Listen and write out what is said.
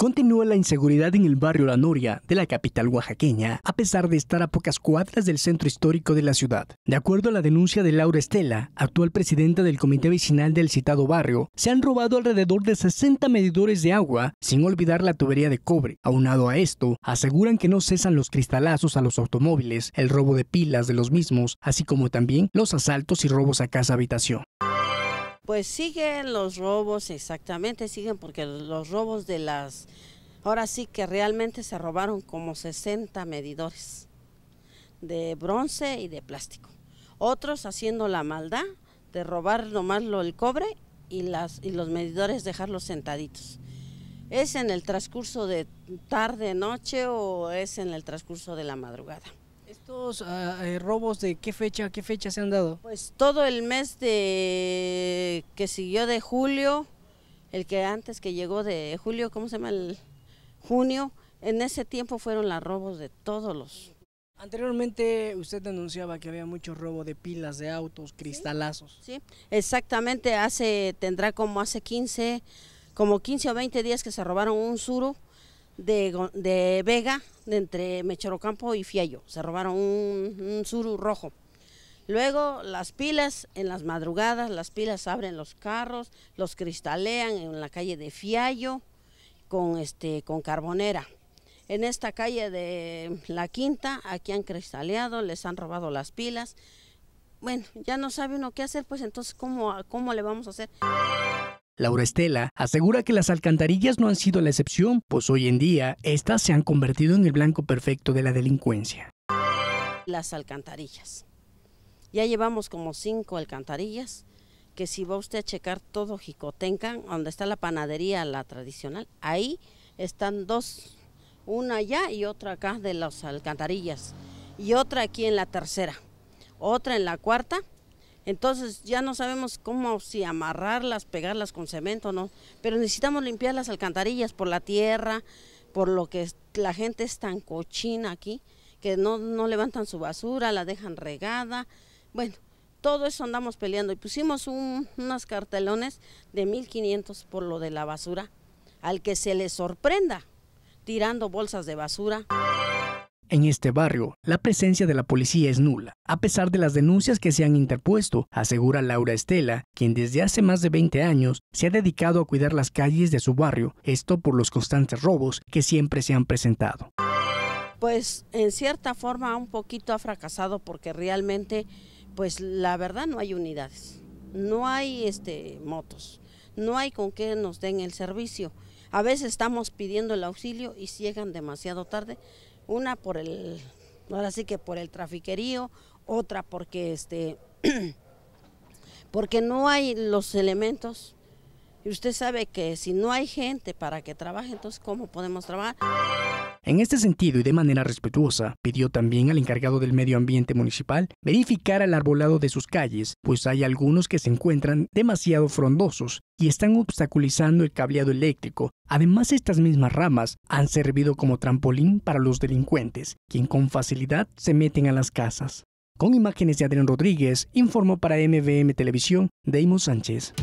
Continúa la inseguridad en el barrio La Noria de la capital oaxaqueña, a pesar de estar a pocas cuadras del centro histórico de la ciudad. De acuerdo a la denuncia de Laura Estela, actual presidenta del comité vecinal del citado barrio, se han robado alrededor de 60 medidores de agua, sin olvidar la tubería de cobre. Aunado a esto, aseguran que no cesan los cristalazos a los automóviles, el robo de pilas de los mismos, así como también los asaltos y robos a casa habitación. Pues siguen los robos, exactamente, siguen porque los robos de las... Ahora sí que realmente se robaron como 60 medidores de bronce y de plástico. Otros haciendo la maldad de robar nomás el cobre y, las, y los medidores dejarlos sentaditos. ¿Es en el transcurso de tarde, noche o es en el transcurso de la madrugada? ¿Estos ah, eh, robos de qué fecha qué se han dado? Pues todo el mes de que siguió de julio, el que antes que llegó de julio, ¿cómo se llama? junio, en ese tiempo fueron los robos de todos los Anteriormente usted denunciaba que había mucho robo de pilas de autos, cristalazos. Sí, exactamente, hace tendrá como hace 15, como 15 o 20 días que se robaron un suro de, de Vega, de entre Mechorocampo y Fiallo. Se robaron un, suru rojo. Luego las pilas, en las madrugadas las pilas abren los carros, los cristalean en la calle de Fiallo con, este, con carbonera. En esta calle de La Quinta, aquí han cristaleado, les han robado las pilas. Bueno, ya no sabe uno qué hacer, pues entonces, ¿cómo, cómo le vamos a hacer? Laura Estela, asegura que las alcantarillas no han sido la excepción, pues hoy en día estas se han convertido en el blanco perfecto de la delincuencia. Las alcantarillas. Ya llevamos como cinco alcantarillas, que si va usted a checar todo Jicotenca, donde está la panadería, la tradicional, ahí están dos, una allá y otra acá de las alcantarillas, y otra aquí en la tercera, otra en la cuarta entonces ya no sabemos cómo si amarrarlas, pegarlas con cemento, ¿no? Pero necesitamos limpiar las alcantarillas por la tierra, por lo que la gente es tan cochina aquí, que no, no levantan su basura, la dejan regada. Bueno, todo eso andamos peleando y pusimos unos cartelones de 1500 por lo de la basura, al que se le sorprenda tirando bolsas de basura. En este barrio, la presencia de la policía es nula, a pesar de las denuncias que se han interpuesto, asegura Laura Estela, quien desde hace más de 20 años se ha dedicado a cuidar las calles de su barrio, esto por los constantes robos que siempre se han presentado. Pues en cierta forma un poquito ha fracasado porque realmente, pues la verdad no hay unidades, no hay este, motos, no hay con qué nos den el servicio. A veces estamos pidiendo el auxilio y llegan demasiado tarde una por el, ahora sí que por el trafiquerío, otra porque este, porque no hay los elementos. Y usted sabe que si no hay gente para que trabaje, entonces ¿cómo podemos trabajar? En este sentido y de manera respetuosa, pidió también al encargado del medio ambiente municipal verificar el arbolado de sus calles, pues hay algunos que se encuentran demasiado frondosos y están obstaculizando el cableado eléctrico. Además, estas mismas ramas han servido como trampolín para los delincuentes, quien con facilidad se meten a las casas. Con imágenes de Adrián Rodríguez, informó para MVM Televisión, Deimos Sánchez.